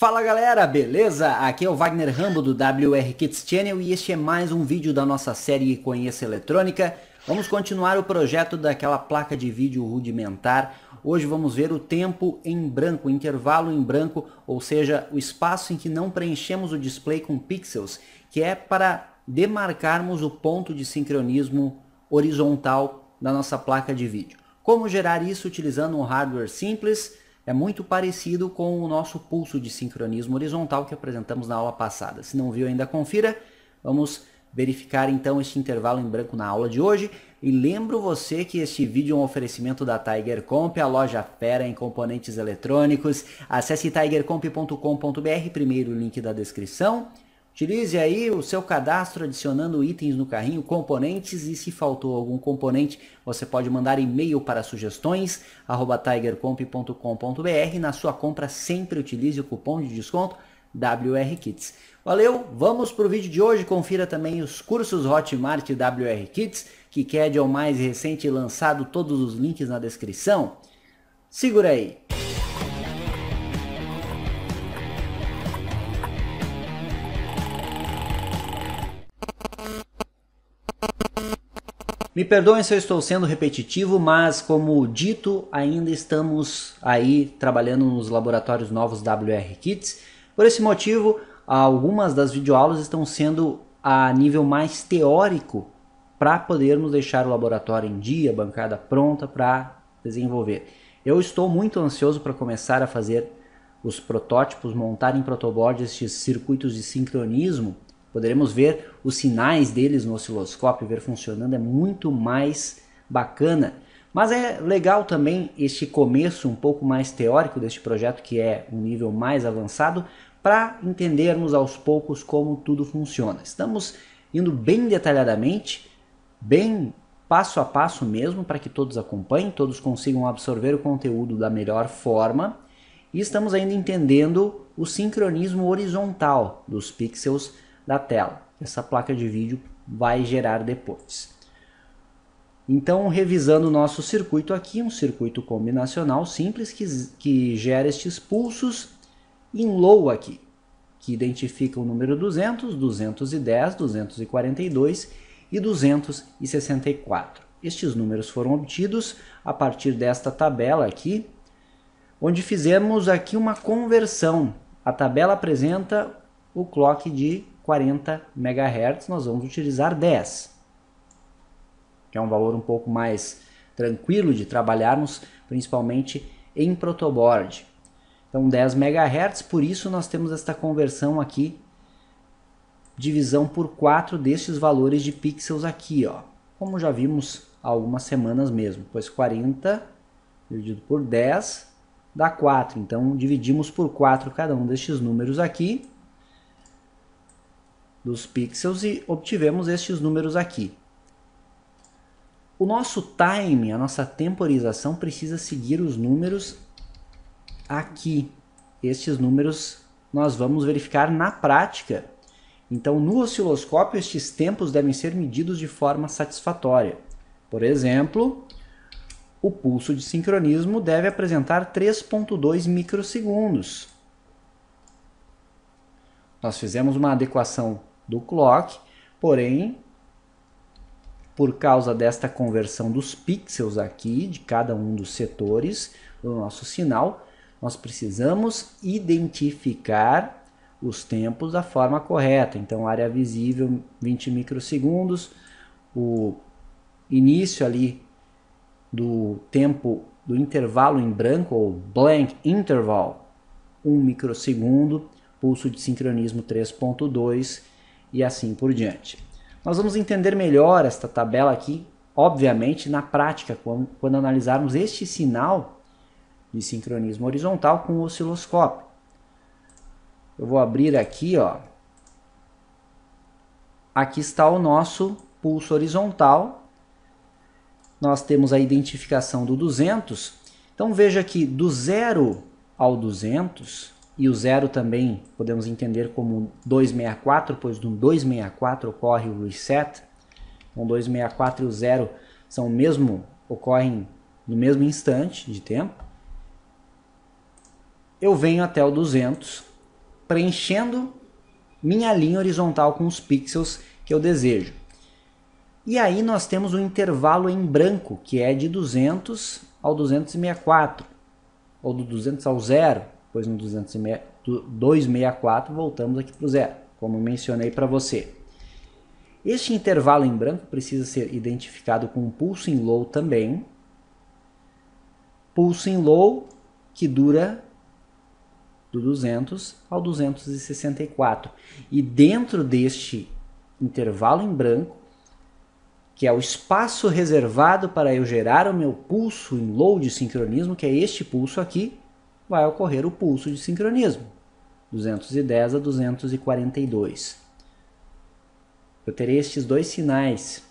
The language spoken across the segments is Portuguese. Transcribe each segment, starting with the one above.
Fala galera, beleza? Aqui é o Wagner Rambo do WR Kids Channel e este é mais um vídeo da nossa série Conheça Eletrônica. Vamos continuar o projeto daquela placa de vídeo rudimentar. Hoje vamos ver o tempo em branco, o intervalo em branco, ou seja, o espaço em que não preenchemos o display com pixels, que é para demarcarmos o ponto de sincronismo horizontal da nossa placa de vídeo. Como gerar isso utilizando um hardware simples? é muito parecido com o nosso pulso de sincronismo horizontal que apresentamos na aula passada. Se não viu ainda, confira. Vamos verificar então este intervalo em branco na aula de hoje. E lembro você que este vídeo é um oferecimento da Tiger Comp, a loja fera em componentes eletrônicos. Acesse tigercomp.com.br, primeiro link da descrição. Utilize aí o seu cadastro adicionando itens no carrinho, componentes e se faltou algum componente, você pode mandar e-mail para sugestões tigercomp.com.br. Na sua compra sempre utilize o cupom de desconto WRKits. Valeu, vamos para o vídeo de hoje. Confira também os cursos Hotmart WR Kits, que é o mais recente lançado, todos os links na descrição. Segura aí. Me perdoem se eu estou sendo repetitivo, mas como dito, ainda estamos aí trabalhando nos laboratórios novos WR Kits. Por esse motivo, algumas das videoaulas estão sendo a nível mais teórico para podermos deixar o laboratório em dia, bancada pronta para desenvolver. Eu estou muito ansioso para começar a fazer os protótipos, montar em protoboard estes circuitos de sincronismo Poderemos ver os sinais deles no osciloscópio, ver funcionando, é muito mais bacana. Mas é legal também este começo um pouco mais teórico deste projeto, que é um nível mais avançado, para entendermos aos poucos como tudo funciona. Estamos indo bem detalhadamente, bem passo a passo mesmo, para que todos acompanhem, todos consigam absorver o conteúdo da melhor forma. E estamos ainda entendendo o sincronismo horizontal dos pixels da tela. Essa placa de vídeo vai gerar depois. Então, revisando o nosso circuito aqui, um circuito combinacional simples que, que gera estes pulsos em low aqui, que identifica o número 200, 210, 242 e 264. Estes números foram obtidos a partir desta tabela aqui, onde fizemos aqui uma conversão. A tabela apresenta o clock de 40 MHz, nós vamos utilizar 10, que é um valor um pouco mais tranquilo de trabalharmos, principalmente em protoboard. Então 10 MHz, por isso nós temos esta conversão aqui, divisão por 4 destes valores de pixels aqui, ó. como já vimos há algumas semanas mesmo, pois 40 dividido por 10 dá 4, então dividimos por 4 cada um destes números aqui, dos pixels e obtivemos estes números aqui. O nosso time, a nossa temporização precisa seguir os números aqui. Estes números nós vamos verificar na prática. Então, no osciloscópio, estes tempos devem ser medidos de forma satisfatória. Por exemplo, o pulso de sincronismo deve apresentar 3.2 microsegundos. Nós fizemos uma adequação do clock, porém, por causa desta conversão dos pixels aqui, de cada um dos setores do nosso sinal, nós precisamos identificar os tempos da forma correta. Então, área visível 20 microsegundos, o início ali do tempo do intervalo em branco, ou blank interval, 1 microsegundo, pulso de sincronismo 3.2 e assim por diante. Nós vamos entender melhor esta tabela aqui, obviamente, na prática, quando, analisarmos este sinal de sincronismo horizontal com o osciloscópio. Eu vou abrir aqui, ó. Aqui está o nosso pulso horizontal. Nós temos a identificação do 200. Então veja que do 0 ao 200, e o zero também podemos entender como 264, pois no 264 ocorre o reset. Então 264 e o zero são o mesmo, ocorrem no mesmo instante de tempo. Eu venho até o 200, preenchendo minha linha horizontal com os pixels que eu desejo. E aí nós temos um intervalo em branco, que é de 200 ao 264, ou do 200 ao zero depois no 264 voltamos aqui para o zero, como mencionei para você. Este intervalo em branco precisa ser identificado com um pulso em low também. Pulso em low que dura do 200 ao 264. E dentro deste intervalo em branco, que é o espaço reservado para eu gerar o meu pulso em low de sincronismo, que é este pulso aqui, vai ocorrer o pulso de sincronismo, 210 a 242. Eu terei estes dois sinais,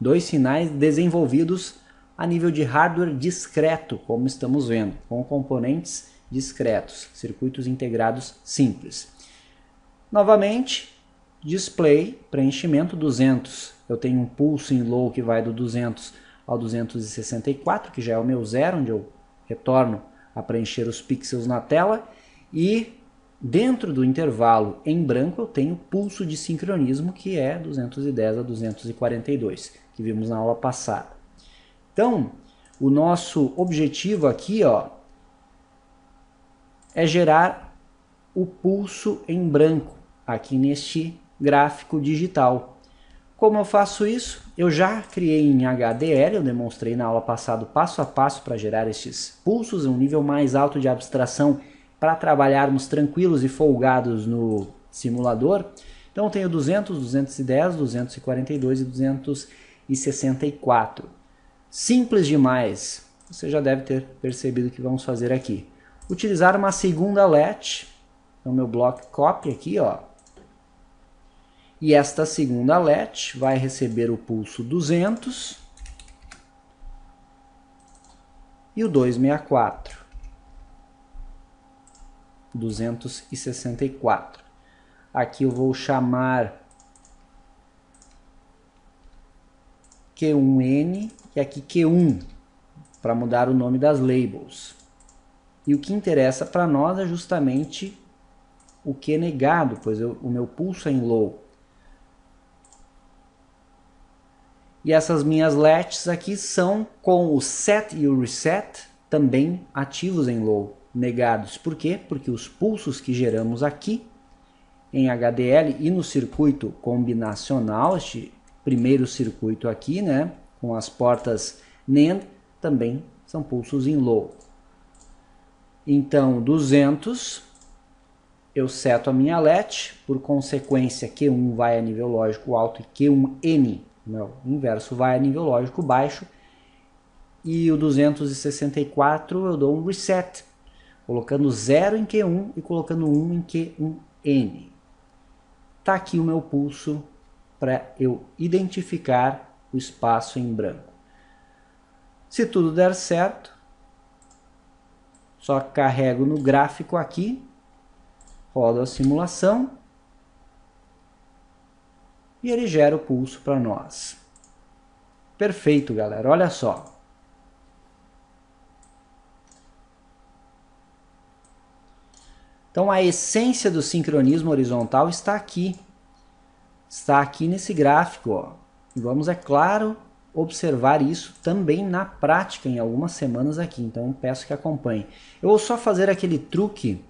dois sinais desenvolvidos a nível de hardware discreto, como estamos vendo, com componentes discretos, circuitos integrados simples. Novamente, display, preenchimento 200. Eu tenho um pulso em low que vai do 200 ao 264, que já é o meu zero, onde eu retorno a preencher os pixels na tela e dentro do intervalo em branco eu tenho pulso de sincronismo que é 210 a 242 que vimos na aula passada. Então o nosso objetivo aqui ó, é gerar o pulso em branco aqui neste gráfico digital. Como eu faço isso? Eu já criei em HDL, eu demonstrei na aula passada passo a passo para gerar estes pulsos, um nível mais alto de abstração para trabalharmos tranquilos e folgados no simulador. Então eu tenho 200, 210, 242 e 264. Simples demais, você já deve ter percebido o que vamos fazer aqui. Utilizar uma segunda let, então é meu block copy aqui, ó, e esta segunda LET vai receber o pulso 200 e o 264. 264. Aqui eu vou chamar Q1N e aqui Q1 para mudar o nome das labels. E o que interessa para nós é justamente o Q negado, pois eu, o meu pulso é em low. E essas minhas LEDs aqui são com o set e o reset também ativos em low, negados. Por quê? Porque os pulsos que geramos aqui em HDL e no circuito combinacional, este primeiro circuito aqui, né, com as portas NAND, também são pulsos em low. Então, 200, eu seto a minha let, por consequência Q1 vai a nível lógico alto e Q1N meu, né? inverso vai a nível lógico baixo. E o 264 eu dou um reset, colocando 0 em Q1 e colocando 1 em Q1N. Está aqui o meu pulso para eu identificar o espaço em branco. Se tudo der certo, só carrego no gráfico aqui, rodo a simulação e ele gera o pulso para nós. Perfeito, galera. Olha só. Então a essência do sincronismo horizontal está aqui. Está aqui nesse gráfico. Ó. E vamos, é claro, observar isso também na prática em algumas semanas aqui. Então peço que acompanhe. Eu vou só fazer aquele truque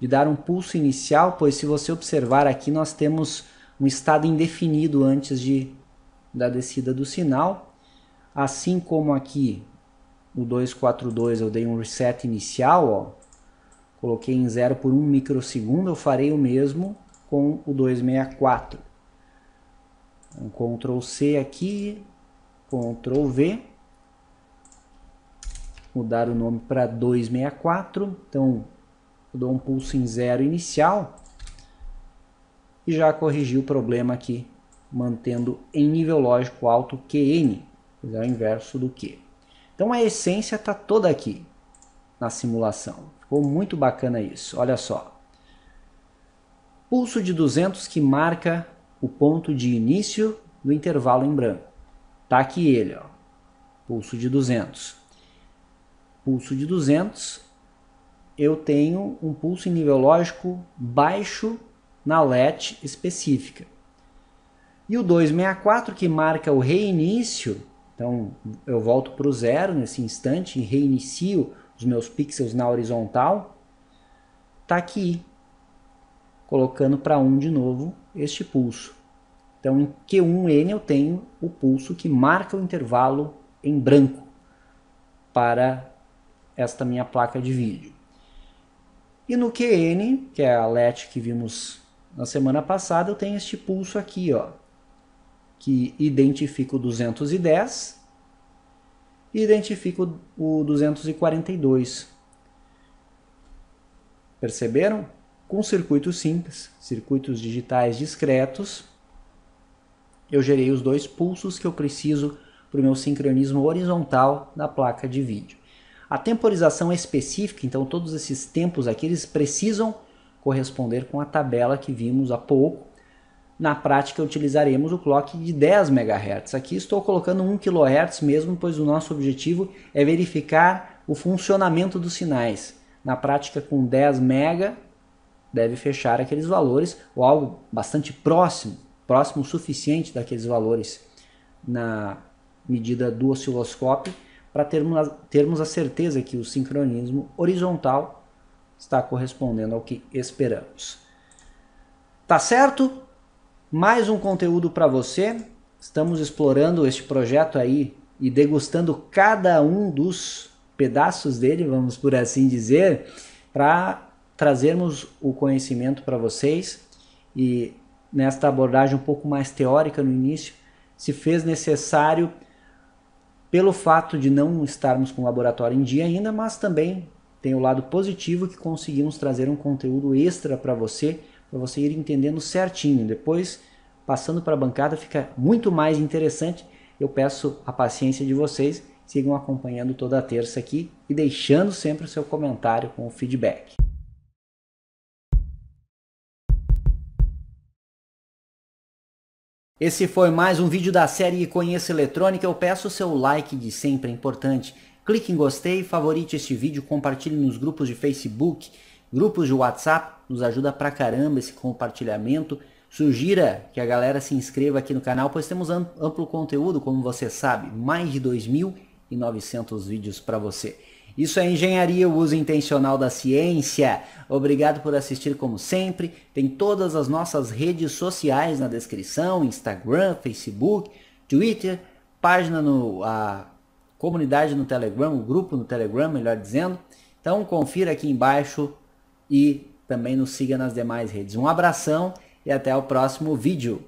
de dar um pulso inicial, pois se você observar aqui nós temos um estado indefinido antes de, da descida do sinal. Assim como aqui no 242 eu dei um reset inicial, ó, coloquei em 0 por 1 um microsegundo, eu farei o mesmo com o 264. Um Ctrl C aqui, Ctrl V, mudar o nome para 264, então eu dou um pulso em 0 inicial, e já corrigi o problema aqui, mantendo em nível lógico alto QN, que é o inverso do Q. Então a essência está toda aqui na simulação. Ficou muito bacana isso, olha só. Pulso de 200 que marca o ponto de início do intervalo em branco. Está aqui ele, ó. pulso de 200. Pulso de 200, eu tenho um pulso em nível lógico baixo na LET específica. E o 264 que marca o reinício, então eu volto para o zero nesse instante e reinicio os meus pixels na horizontal, está aqui, colocando para 1 de novo este pulso. Então em Q1N eu tenho o pulso que marca o intervalo em branco para esta minha placa de vídeo. E no QN, que é a LET que vimos na semana passada eu tenho este pulso aqui, ó, que identifica o 210 e identifica o 242. Perceberam? Com circuitos simples, circuitos digitais discretos, eu gerei os dois pulsos que eu preciso para o meu sincronismo horizontal na placa de vídeo. A temporização é específica, então todos esses tempos aqui eles precisam corresponder com a tabela que vimos há pouco. Na prática, utilizaremos o clock de 10 MHz. Aqui estou colocando 1 kHz mesmo, pois o nosso objetivo é verificar o funcionamento dos sinais. Na prática, com 10 MHz, deve fechar aqueles valores, ou algo bastante próximo, próximo o suficiente daqueles valores na medida do osciloscópio, para termos, termos a certeza que o sincronismo horizontal está correspondendo ao que esperamos. Tá certo? Mais um conteúdo para você. Estamos explorando este projeto aí e degustando cada um dos pedaços dele, vamos por assim dizer, para trazermos o conhecimento para vocês. E nesta abordagem um pouco mais teórica no início, se fez necessário pelo fato de não estarmos com o laboratório em dia ainda, mas também tem o lado positivo que conseguimos trazer um conteúdo extra para você, para você ir entendendo certinho. Depois, passando para a bancada, fica muito mais interessante. Eu peço a paciência de vocês. Sigam acompanhando toda a terça aqui e deixando sempre o seu comentário com o feedback. Esse foi mais um vídeo da série Conheça Eletrônica. Eu peço o seu like de sempre, é importante clique em gostei, favorite este vídeo, compartilhe nos grupos de Facebook, grupos de WhatsApp, nos ajuda pra caramba esse compartilhamento. Sugira que a galera se inscreva aqui no canal, pois temos amplo conteúdo, como você sabe, mais de 2.900 vídeos para você. Isso é engenharia, o uso intencional da ciência. Obrigado por assistir como sempre. Tem todas as nossas redes sociais na descrição, Instagram, Facebook, Twitter, página no a comunidade no Telegram, o grupo no Telegram, melhor dizendo. Então confira aqui embaixo e também nos siga nas demais redes. Um abração e até o próximo vídeo.